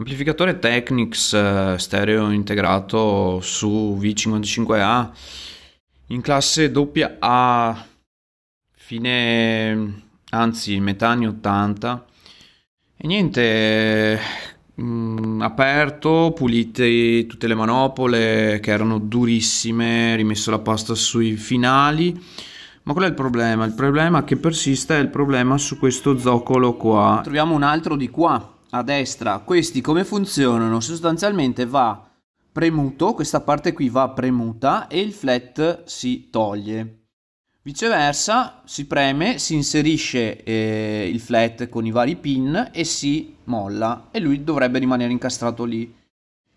Amplificatore Technics eh, stereo integrato su V55A in classe AA fine anzi metà anni 80 e niente mh, mm, aperto pulite tutte le manopole che erano durissime rimesso la pasta sui finali ma qual è il problema? Il problema che persiste è il problema su questo zoccolo qua. Troviamo un altro di qua a destra questi come funzionano sostanzialmente va premuto questa parte qui va premuta e il flat si toglie viceversa si preme si inserisce eh, il flat con i vari pin e si molla e lui dovrebbe rimanere incastrato lì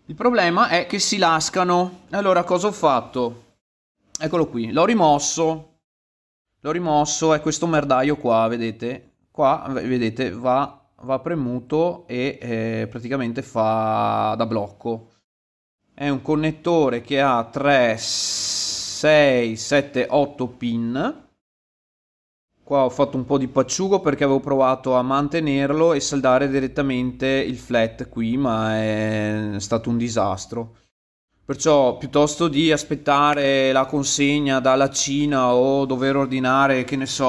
il problema è che si lascano allora cosa ho fatto eccolo qui l'ho rimosso l'ho rimosso è questo merdaio qua vedete qua vedete va va premuto e eh, praticamente fa da blocco. È un connettore che ha 3, 6, 7, 8 pin. Qua ho fatto un po' di pacciugo perché avevo provato a mantenerlo e saldare direttamente il flat qui, ma è stato un disastro. Perciò piuttosto di aspettare la consegna dalla Cina o dover ordinare, che ne so,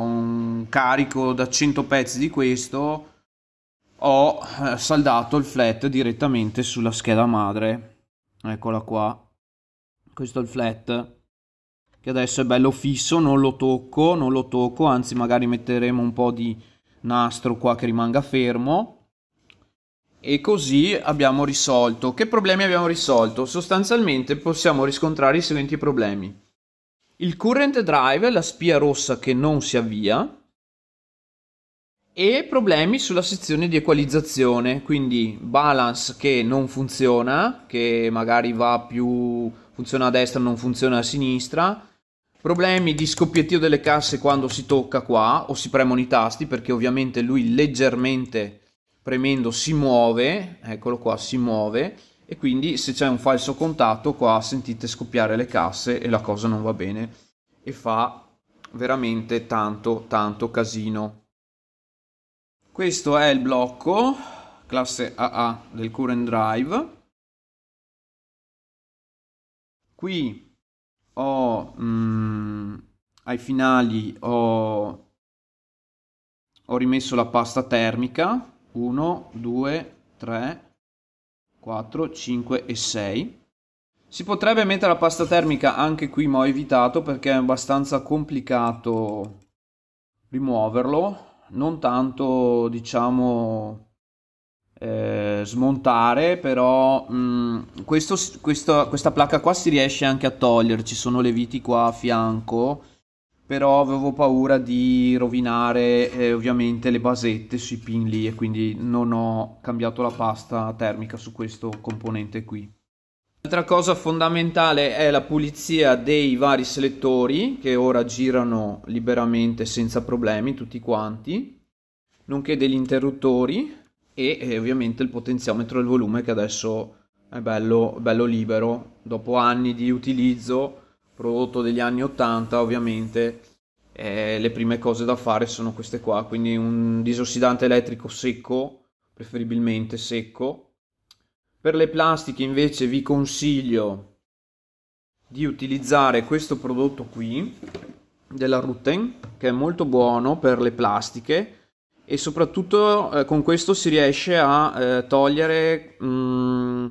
un carico da 100 pezzi di questo, ho eh, saldato il flat direttamente sulla scheda madre. Eccola qua. Questo è il flat che adesso è bello fisso, non lo tocco, non lo tocco, anzi magari metteremo un po' di nastro qua che rimanga fermo e così abbiamo risolto. Che problemi abbiamo risolto? Sostanzialmente possiamo riscontrare i seguenti problemi. Il current drive, la spia rossa che non si avvia, e problemi sulla sezione di equalizzazione, quindi balance che non funziona, che magari va più funziona a destra, non funziona a sinistra, problemi di scoppiettio delle casse quando si tocca qua o si premono i tasti perché ovviamente lui leggermente premendo si muove, eccolo qua, si muove, e quindi se c'è un falso contatto qua sentite scoppiare le casse e la cosa non va bene e fa veramente tanto tanto casino. Questo è il blocco classe AA del current drive. Qui ho mm, ai finali ho, ho rimesso la pasta termica 1, 2, 3, 4, 5 e 6. Si potrebbe mettere la pasta termica, anche qui ma ho evitato perché è abbastanza complicato rimuoverlo, non tanto diciamo eh, smontare, però mh, mm, questo, questo, questa placca qua si riesce anche a togliere, ci sono le viti qua a fianco però avevo paura di rovinare eh, ovviamente le basette sui pin lì e quindi non ho cambiato la pasta termica su questo componente qui. Un'altra cosa fondamentale è la pulizia dei vari selettori che ora girano liberamente senza problemi tutti quanti, nonché degli interruttori e eh, ovviamente il potenziometro del volume che adesso è bello, bello libero dopo anni di utilizzo prodotto degli anni 80 ovviamente eh, le prime cose da fare sono queste qua, quindi un disossidante elettrico secco, preferibilmente secco. Per le plastiche invece vi consiglio di utilizzare questo prodotto qui della Rutten che è molto buono per le plastiche e soprattutto eh, con questo si riesce a eh, togliere mh, mm,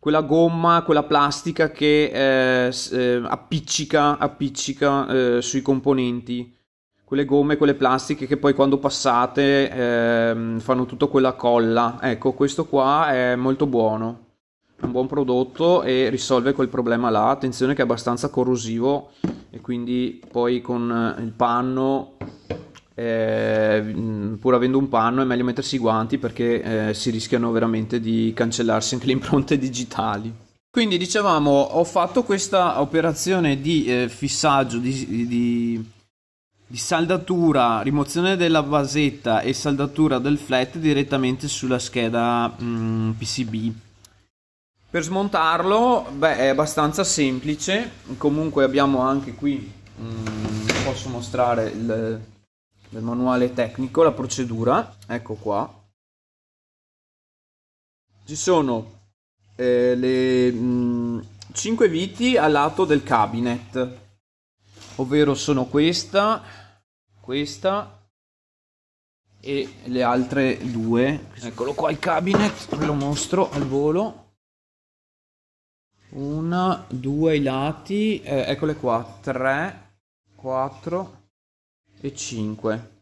quella gomma, quella plastica che eh, eh, appiccica, appiccica eh, sui componenti. Quelle gomme, quelle plastiche che poi quando passate ehm, fanno tutta quella colla. Ecco, questo qua è molto buono. È un buon prodotto e risolve quel problema là. Attenzione che è abbastanza corrosivo e quindi poi con il panno eh, pur avendo un panno è meglio mettersi i guanti perché eh, si rischiano veramente di cancellarsi anche le impronte digitali. Quindi dicevamo, ho fatto questa operazione di eh, fissaggio, di, di, di, saldatura, rimozione della vasetta e saldatura del flat direttamente sulla scheda mm, PCB. Per smontarlo, beh, è abbastanza semplice, comunque abbiamo anche qui, mm, posso mostrare il, del manuale tecnico, la procedura, ecco qua. Ci sono eh, le mh, mm, 5 viti al lato del cabinet, ovvero sono questa, questa e le altre due. Eccolo qua il cabinet, ve lo mostro al volo. Una, due i lati, eh, eccole qua, tre, quattro, e 5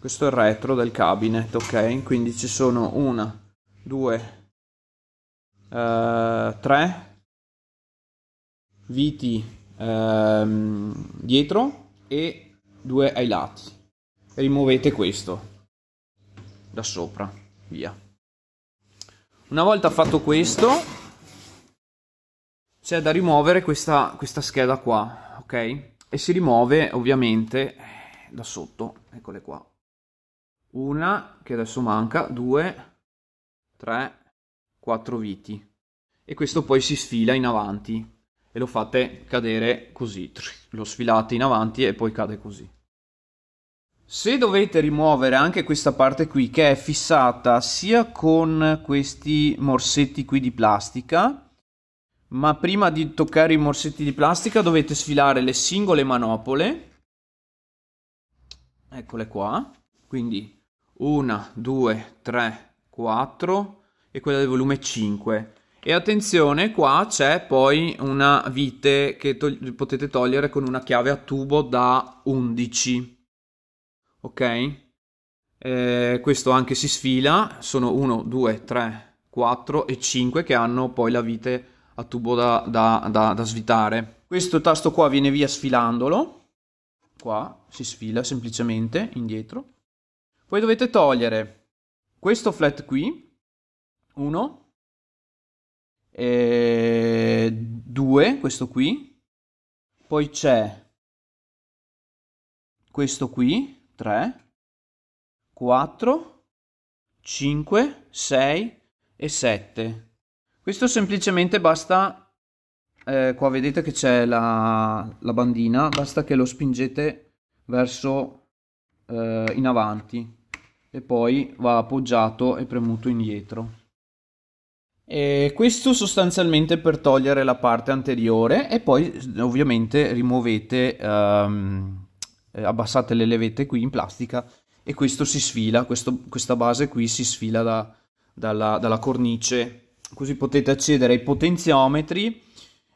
questo è il retro del cabinet ok quindi ci sono una due eh, tre viti eh, dietro e due ai lati rimuovete questo da sopra via una volta fatto questo c'è da rimuovere questa, questa scheda qua ok e si rimuove ovviamente da sotto, eccole qua. Una che adesso manca, due, tre, quattro viti. E questo poi si sfila in avanti e lo fate cadere così, lo sfilate in avanti e poi cade così. Se dovete rimuovere anche questa parte qui che è fissata sia con questi morsetti qui di plastica, ma prima di toccare i morsetti di plastica dovete sfilare le singole manopole eccole qua, quindi 1, 2, 3, 4 e quella del volume 5. E attenzione, qua c'è poi una vite che tog potete togliere con una chiave a tubo da 11. Ok? Eh, questo anche si sfila, sono 1, 2, 3, 4 e 5 che hanno poi la vite a tubo da, da, da, da svitare. Questo tasto qua viene via sfilandolo, qua, si sfila semplicemente indietro. Poi dovete togliere questo flat qui, 1, 2, questo qui, poi c'è questo qui, 3, 4, 5, 6 e 7. Questo semplicemente basta, eh, qua vedete che c'è la, la bandina, basta che lo spingete verso eh, in avanti e poi va appoggiato e premuto indietro. E questo sostanzialmente per togliere la parte anteriore e poi ovviamente rimuovete, ehm, eh, abbassate le levette qui in plastica e questo si sfila, questo, questa base qui si sfila da, dalla, dalla cornice, così potete accedere ai potenziometri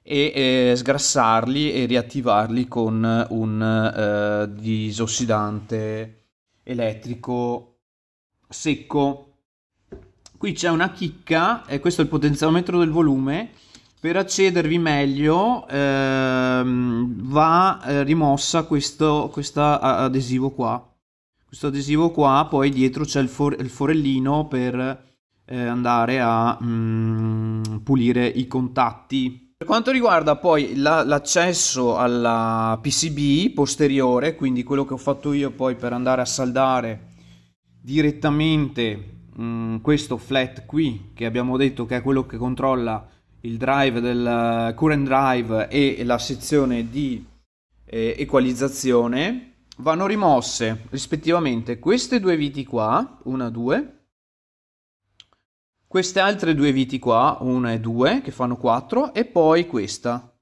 e eh, sgrassarli e riattivarli con eh, un eh, disossidante elettrico secco. Qui c'è una chicca, e questo è il potenziometro del volume, per accedervi meglio ehm, va eh, rimossa questo adesivo qua. Questo adesivo qua, poi dietro c'è il, for il, forellino per eh, andare a mm, pulire i contatti. Per quanto riguarda poi la, l'accesso alla PCB posteriore, quindi quello che ho fatto io poi per andare a saldare direttamente mh, mm, questo flat qui, che abbiamo detto che è quello che controlla il drive del eh, current drive e la sezione di eh, equalizzazione, vanno rimosse rispettivamente queste due viti qua, una, due, queste altre due viti qua, una e due, che fanno 4, e poi questa,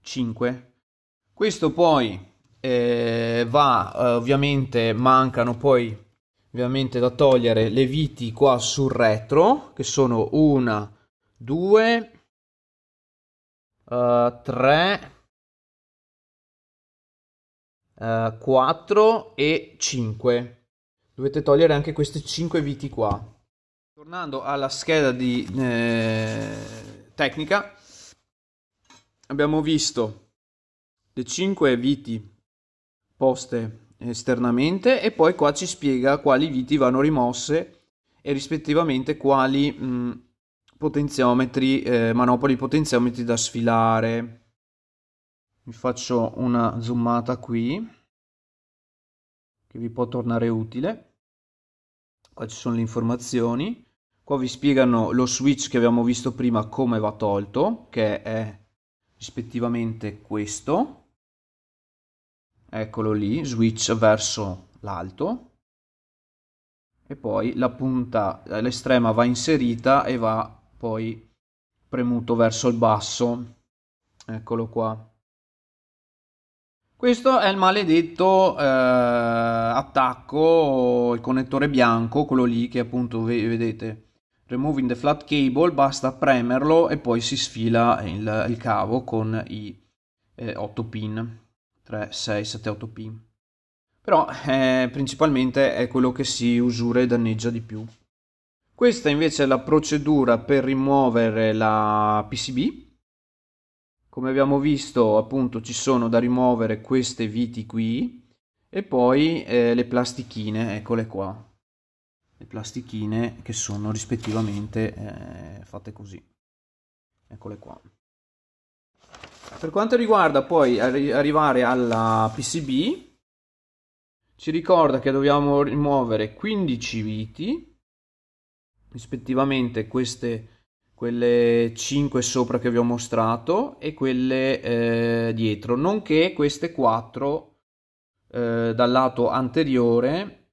5. Questo poi eh, va, eh, ovviamente mancano poi ovviamente da togliere le viti qua sul retro, che sono 1, 2, 3, 4 e 5. Dovete togliere anche queste 5 viti qua. Tornando alla scheda di, eh, tecnica, abbiamo visto le 5 viti poste esternamente e poi qua ci spiega quali viti vanno rimosse e rispettivamente quali mh, mm, potenziometri, eh, manopoli potenziometri da sfilare. Vi faccio una zoomata qui che vi può tornare utile. Qua ci sono le informazioni. Qua vi spiegano lo switch che abbiamo visto prima come va tolto, che è rispettivamente questo. Eccolo lì, switch verso l'alto. E poi la punta, eh, l'estrema va inserita e va poi premuto verso il basso. Eccolo qua. Questo è il maledetto eh, attacco, il connettore bianco, quello lì che appunto vedete removing the flat cable basta premerlo e poi si sfila il, il cavo con i eh, 8 pin 3, 6, 7, 8 pin però eh, principalmente è quello che si usura e danneggia di più questa invece è la procedura per rimuovere la PCB come abbiamo visto appunto ci sono da rimuovere queste viti qui e poi eh, le plastichine eccole qua le plastichine che sono rispettivamente eh, fatte così. Eccole qua. Per quanto riguarda poi arri- arrivare alla PCB, ci ricorda che dobbiamo rimuovere 15 viti, rispettivamente queste quelle 5 sopra che vi ho mostrato e quelle eh, dietro, nonché queste 4 eh, dal lato anteriore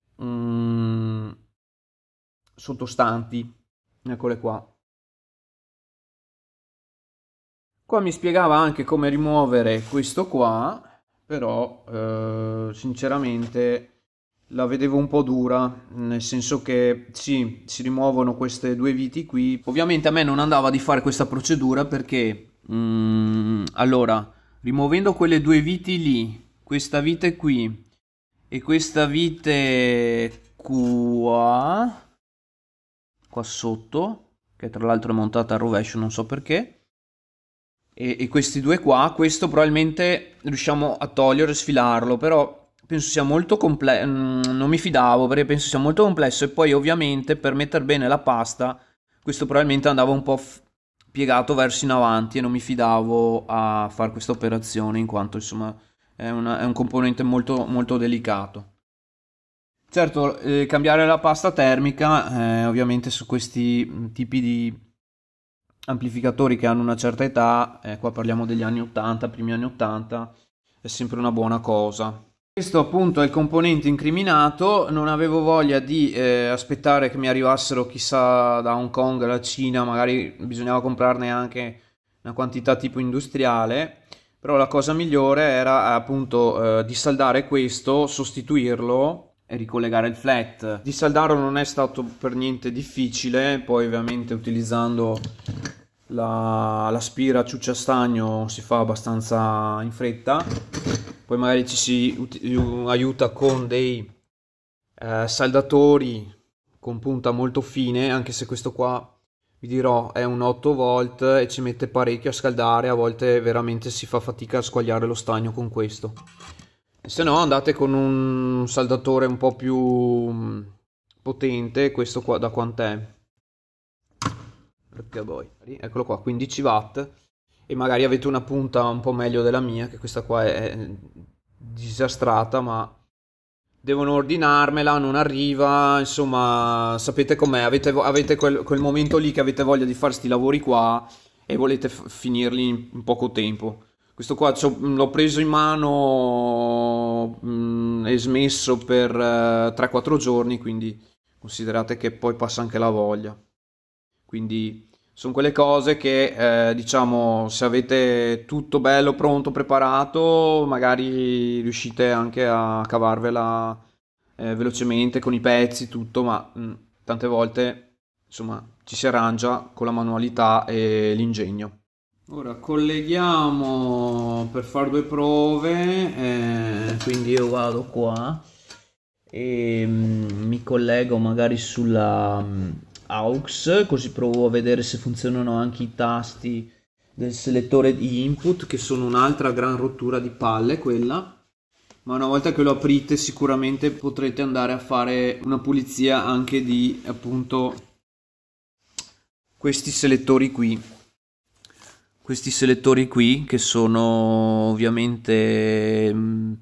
sottostanti. Eccole qua. Qua mi spiegava anche come rimuovere questo qua, però eh, sinceramente la vedevo un po' dura, nel senso che sì, si rimuovono queste due viti qui. Ovviamente a me non andava di fare questa procedura perché, mm, allora, rimuovendo quelle due viti lì, questa vite qui e questa vite qua qua sotto, che tra l'altro è montata a rovescio, non so perché. E, e, questi due qua, questo probabilmente riusciamo a togliere, e sfilarlo, però penso sia molto complesso, mm, non mi fidavo perché penso sia molto complesso e poi ovviamente per mettere bene la pasta questo probabilmente andava un po' piegato verso in avanti e non mi fidavo a fare questa operazione in quanto insomma è, una, è un componente molto, molto delicato. Certo, eh, cambiare la pasta termica, eh, ovviamente su questi mm, tipi di amplificatori che hanno una certa età, eh, qua parliamo degli anni 80, primi anni 80, è sempre una buona cosa. Questo appunto è il componente incriminato, non avevo voglia di eh, aspettare che mi arrivassero chissà da Hong Kong, la Cina, magari bisognava comprarne anche una quantità tipo industriale, però la cosa migliore era appunto eh, di saldare questo, sostituirlo ricollegare il flat. Dissaldarlo non è stato per niente difficile, poi ovviamente utilizzando la, spira ciuccia stagno si fa abbastanza in fretta, poi magari ci si aiuta con dei eh, saldatori con punta molto fine, anche se questo qua vi dirò è un 8 volt e ci mette parecchio a scaldare, a volte veramente si fa fatica a squagliare lo stagno con questo se no andate con un saldatore un po' più mm, potente questo qua da quant'è boh, eccolo qua 15 watt e magari avete una punta un po' meglio della mia che questa qua è disastrata ma devono ordinarmela non arriva insomma sapete com'è avete, avete quel, quel, momento lì che avete voglia di fare questi lavori qua e volete finirli in poco tempo questo qua mm, l'ho preso in mano mm, e smesso per 3-4 eh, giorni, quindi considerate che poi passa anche la voglia. Quindi sono quelle cose che, eh, diciamo, se avete tutto bello, pronto, preparato, magari riuscite anche a cavarvela eh, velocemente con i pezzi, tutto, ma mh, mm, tante volte, insomma, ci si arrangia con la manualità e l'ingegno. Ora colleghiamo per fare due prove, eh, quindi io vado qua e mm, mi collego magari sulla mm, AUX, così provo a vedere se funzionano anche i tasti del selettore di input, che sono un'altra gran rottura di palle quella ma una volta che lo aprite sicuramente potrete andare a fare una pulizia anche di appunto questi selettori qui questi selettori qui che sono ovviamente mh, mm,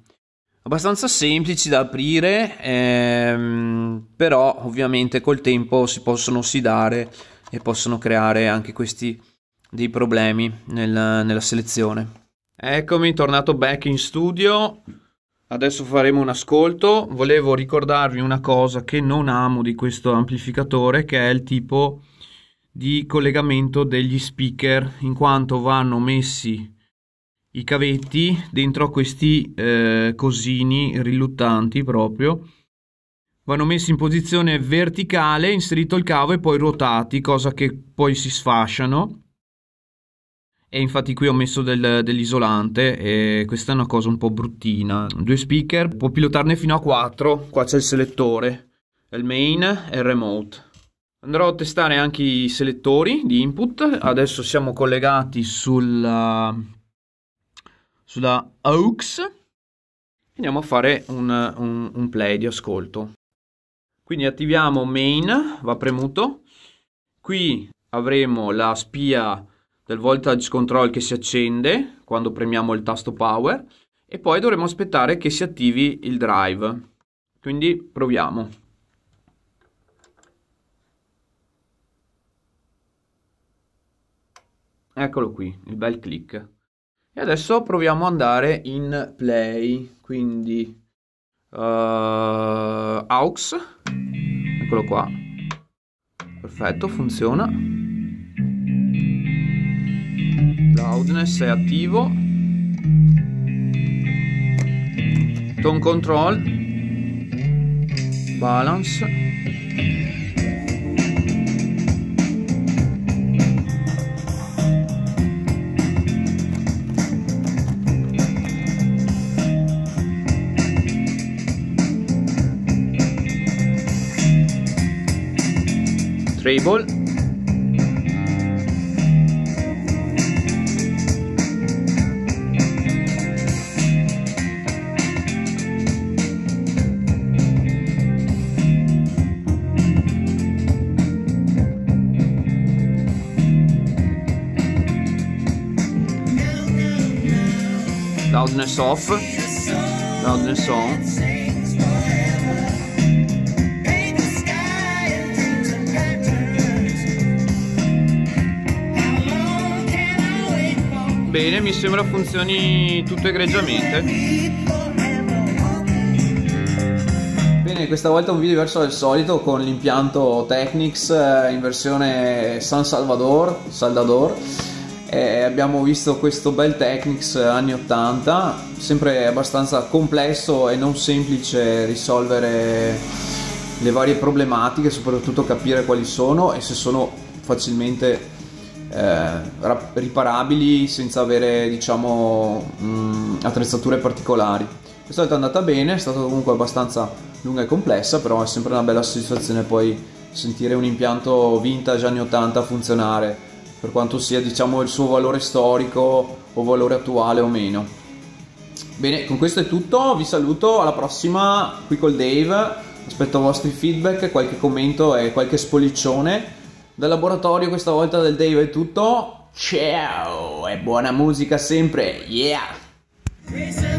abbastanza semplici da aprire ehm, però ovviamente col tempo si possono ossidare e possono creare anche questi dei problemi nella, nella selezione eccomi tornato back in studio adesso faremo un ascolto volevo ricordarvi una cosa che non amo di questo amplificatore che è il tipo di collegamento degli speaker in quanto vanno messi i cavetti dentro questi eh, cosini riluttanti proprio vanno messi in posizione verticale inserito il cavo e poi ruotati cosa che poi si sfasciano e infatti qui ho messo del, dell'isolante e questa è una cosa un po' bruttina due speaker può pilotarne fino a 4 qua c'è il selettore il main e il remote Andrò a testare anche i selettori di input. Adesso siamo collegati sulla, sulla AUX. Andiamo a fare un, un, un play di ascolto. Quindi attiviamo main, va premuto. Qui avremo la spia del voltage control che si accende quando premiamo il tasto power e poi dovremo aspettare che si attivi il drive. Quindi proviamo. Eccolo qui, il bel click. E adesso proviamo ad andare in play, quindi uh, aux, eccolo qua. Perfetto, funziona. Loudness è attivo. Tone control. Balance. table loudness off, loudness on. Bene, mi sembra funzioni tutto egregiamente. Bene, questa volta un video diverso dal solito con l'impianto Technics eh, in versione San Salvador, Saldador. Eh, abbiamo visto questo bel Technics eh, anni 80, sempre abbastanza complesso e non semplice risolvere le varie problematiche, soprattutto capire quali sono e se sono facilmente eh, riparabili senza avere diciamo mh, mm, attrezzature particolari. Questa volta è andata bene, è stata comunque abbastanza lunga e complessa, però è sempre una bella soddisfazione poi sentire un impianto vintage anni 80 funzionare, per quanto sia diciamo il suo valore storico o valore attuale o meno. Bene, con questo è tutto, vi saluto, alla prossima qui col Dave, aspetto i vostri feedback, qualche commento e qualche spollicione dal laboratorio questa volta del Dave è tutto ciao e buona musica sempre yeah